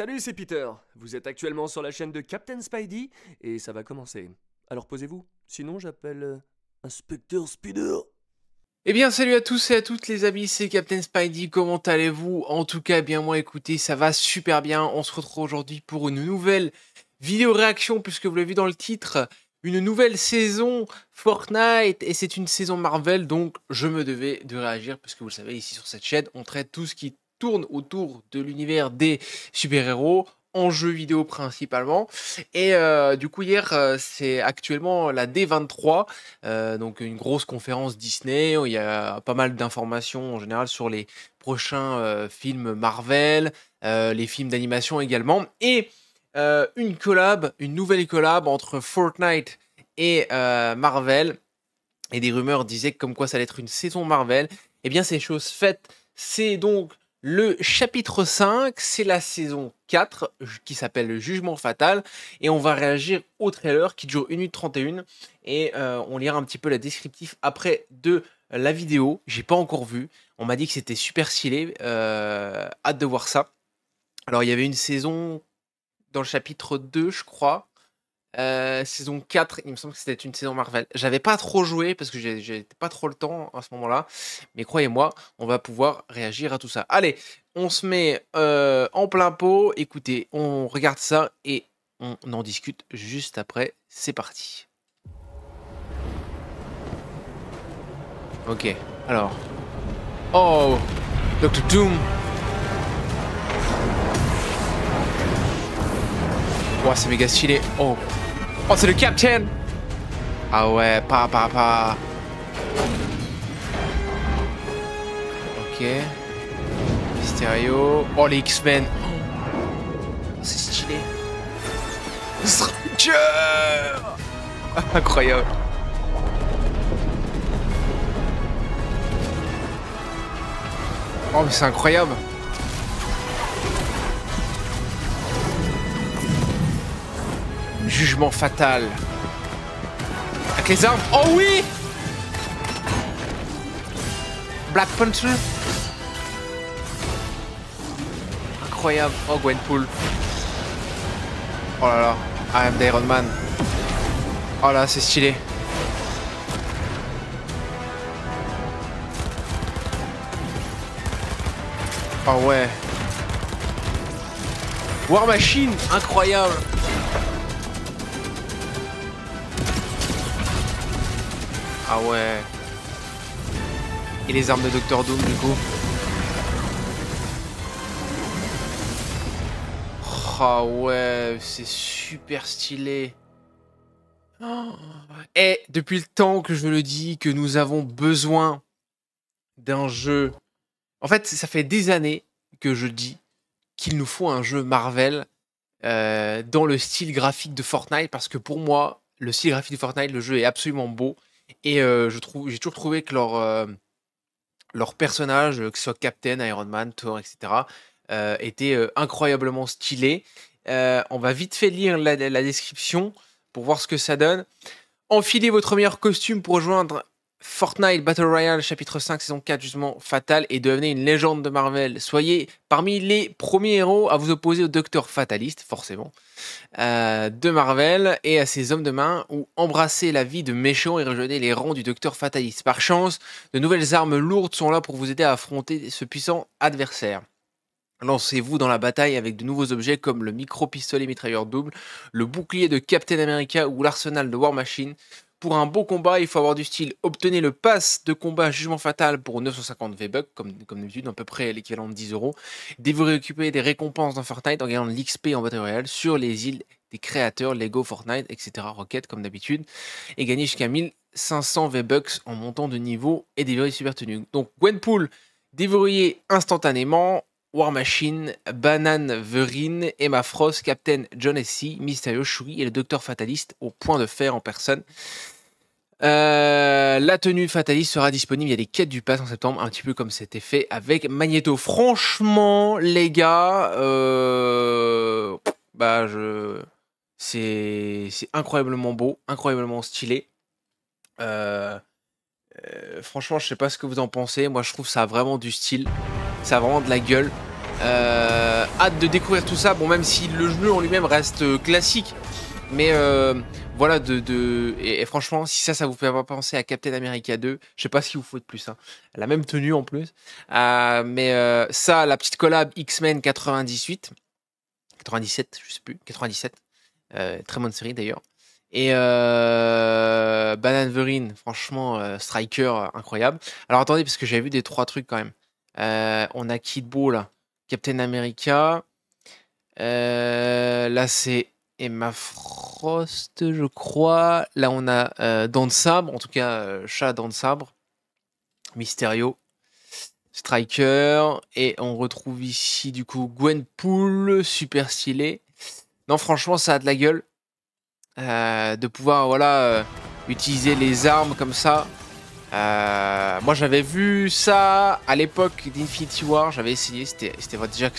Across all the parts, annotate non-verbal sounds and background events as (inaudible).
Salut, c'est Peter. Vous êtes actuellement sur la chaîne de Captain Spidey et ça va commencer. Alors posez-vous, sinon j'appelle euh, Inspecteur Spider. Eh bien, salut à tous et à toutes les amis, c'est Captain Spidey, comment allez-vous En tout cas, bien moi, écoutez, ça va super bien. On se retrouve aujourd'hui pour une nouvelle vidéo réaction, puisque vous l'avez vu dans le titre, une nouvelle saison Fortnite, et c'est une saison Marvel, donc je me devais de réagir, puisque vous le savez, ici sur cette chaîne, on traite tout ce qui tourne autour de l'univers des super-héros en jeu vidéo principalement. Et euh, du coup, hier, euh, c'est actuellement la D23, euh, donc une grosse conférence Disney. Où il y a pas mal d'informations en général sur les prochains films Marvel, les films d'animation également. Et une collab, une nouvelle collab entre Fortnite et Marvel. Et des rumeurs disaient que comme quoi ça allait être une saison Marvel. et eh bien, ces choses faites C'est donc le chapitre 5, c'est la saison 4 qui s'appelle le jugement fatal et on va réagir au trailer qui dure 1 minute 31 et euh, on lira un petit peu la descriptif après de la vidéo. J'ai pas encore vu. On m'a dit que c'était super stylé. Euh, hâte de voir ça. Alors il y avait une saison dans le chapitre 2, je crois, euh, saison 4, il me semble que c'était une saison Marvel. J'avais pas trop joué parce que j'avais pas trop le temps à ce moment-là. Mais croyez-moi, on va pouvoir réagir à tout ça. Allez, on se met euh, en plein pot. Écoutez, on regarde ça et on en discute juste après. C'est parti. Ok, alors. Oh, Dr. Doom. c'est méga stylé. Oh, Oh, c'est le captain Ah ouais, pas, pas, pas. Ok. Mysterio. Oh, les X-Men. Oh, c'est stylé. Stranger (laughs) Incroyable. Oh, mais c'est incroyable. jugement fatal. Avec les armes. Oh oui Black Panther Incroyable. Oh Gwenpool. Oh là là. I am the Iron Man. Oh là, c'est stylé. Oh ouais. War Machine, incroyable. Ah ouais. Et les armes de Docteur Doom du coup Ah ouais, c'est super stylé. Et depuis le temps que je le dis, que nous avons besoin d'un jeu. En fait, ça fait des années que je dis qu'il nous faut un jeu Marvel euh, dans le style graphique de Fortnite, parce que pour moi, le style graphique de Fortnite, le jeu est absolument beau. Et euh, je trouve, j'ai toujours trouvé que leur, euh, personnage, euh, que ce soit Captain, Iron Man, Thor, etc., étaient était incroyablement stylé. on va vite fait lire la, la, description pour voir ce que ça donne. Enfilez votre meilleur costume pour rejoindre Fortnite Battle Royale chapitre 5 saison 4 justement Fatal et devenez une légende de Marvel. Soyez parmi les premiers héros à vous opposer au docteur fataliste, forcément, euh, de Marvel et à ses hommes de main ou embrassez la vie de méchant et rejoignez les rangs du docteur fataliste. Par chance, de nouvelles armes lourdes sont là pour vous aider à affronter ce puissant adversaire. Lancez-vous dans la bataille avec de nouveaux objets comme le micro-pistolet mitrailleur double, le bouclier de Captain America ou l'arsenal de War Machine. Pour un beau combat, il faut avoir du style. Obtenez le pass de combat Jugement Fatal pour 950 V-Bucks, comme, d'habitude, à peu près l'équivalent de 10 euros. et occuper des récompenses dans Fortnite en gagnant de l'XP en Battle Royale sur les îles des créateurs, Lego, Fortnite, etc. Rocket, comme d'habitude. Et gagner jusqu'à 1500 V-Bucks en montant de niveau et dévorer super tenues. Donc, Gwenpool, dévorer instantanément War Machine, Banane Verine, Emma Frost, Captain John SC, Mysterio Shuri et le Docteur Fataliste au point de fer en personne. Euh, la tenue Fataliste sera disponible, il y a des quêtes du pass en septembre, un petit peu comme c'était fait avec Magneto. Franchement, les gars, euh, bah je, c'est, incroyablement beau, incroyablement stylé. Euh, franchement, je sais pas ce que vous en pensez, moi je trouve ça vraiment du style. Ça vraiment de la gueule. Euh, hâte de découvrir tout ça. Bon, même si le jeu en lui-même reste classique, mais euh, voilà, de, et, franchement, si ça, ça vous fait avoir penser à Captain America 2, je sais pas ce qu'il vous faut de plus. Hein. La même tenue en plus. Euh, mais ça, la petite collab X-Men 98, 97, je sais plus, 97. très bonne série d'ailleurs. Et euh, franchement, Striker, incroyable. Alors attendez, parce que j'avais vu des trois trucs quand même. Euh, on a Kid là Captain America. Euh, là, c'est Emma Frost, je crois. Là, on a euh, Dents de Sabre, en tout cas, euh, Chat Dents de Sabre. Mysterio. Striker. Et on retrouve ici, du coup, Gwenpool, super stylé. Non, franchement, ça a de la gueule. de pouvoir, voilà, utiliser les armes comme ça. Euh, moi j'avais vu ça à l'époque d'Infinity War, j'avais essayé, c'était déjà,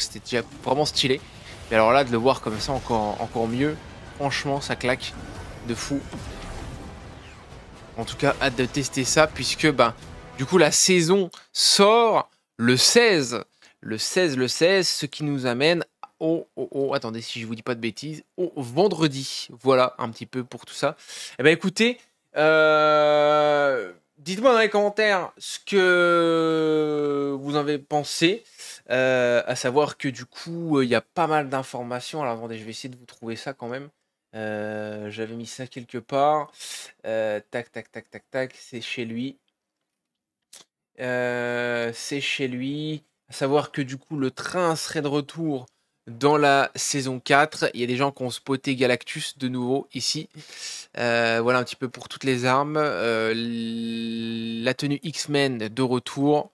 vraiment stylé. Mais alors là de le voir comme ça encore, encore mieux, franchement ça claque de fou. En tout cas hâte de tester ça puisque ben, du coup la saison sort le 16. Le 16, le 16, ce qui nous amène au, attendez si je vous dis pas de bêtises, au vendredi. Voilà un petit peu pour tout ça. Eh ben écoutez, euh Dites-moi dans les commentaires ce que vous en avez pensé. Euh, à savoir que du coup, euh, il y a pas mal d'informations. Alors attendez, je vais essayer de vous trouver ça quand même. Euh, j'avais mis ça quelque part. tac, tac, tac, tac, tac. C'est chez lui. C'est chez lui. À savoir que du coup, le train serait de retour dans la saison 4. Il y a des gens qui ont spoté Galactus de nouveau ici. Euh, voilà un petit peu pour toutes les armes. Euh, la tenue X-Men de retour.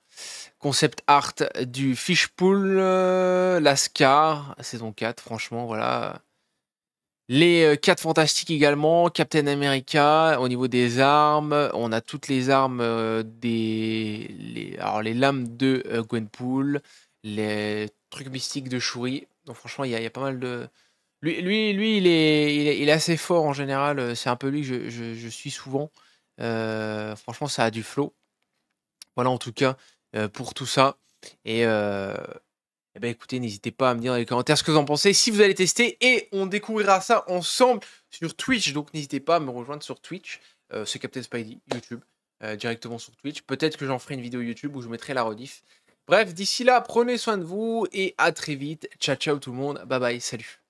Concept art du Fishpool. Euh, la Lascar, saison 4, franchement, voilà. Les 4 Fantastiques également, Captain America, au niveau des armes, on a toutes les armes des... alors les lames de Gwenpool, les trucs mystiques de Shuri, donc franchement, il y, a pas mal de. Lui, lui, lui il, est, assez fort en général. Euh, c'est un peu lui que je, suis souvent. Euh, franchement, ça a du flow. Voilà en tout cas euh, pour tout ça. Et, eh ben, écoutez, n'hésitez pas à me dire dans les commentaires ce que vous en pensez, si vous allez tester. Et on découvrira ça ensemble sur Twitch. Donc n'hésitez pas à me rejoindre sur Twitch. c'est Captain Spidey, YouTube. directement sur Twitch. Peut-être que j'en ferai une vidéo YouTube où je mettrai la rediff. Bref, d'ici là, prenez soin de vous et à très vite. Ciao, ciao tout le monde. Bye bye, salut.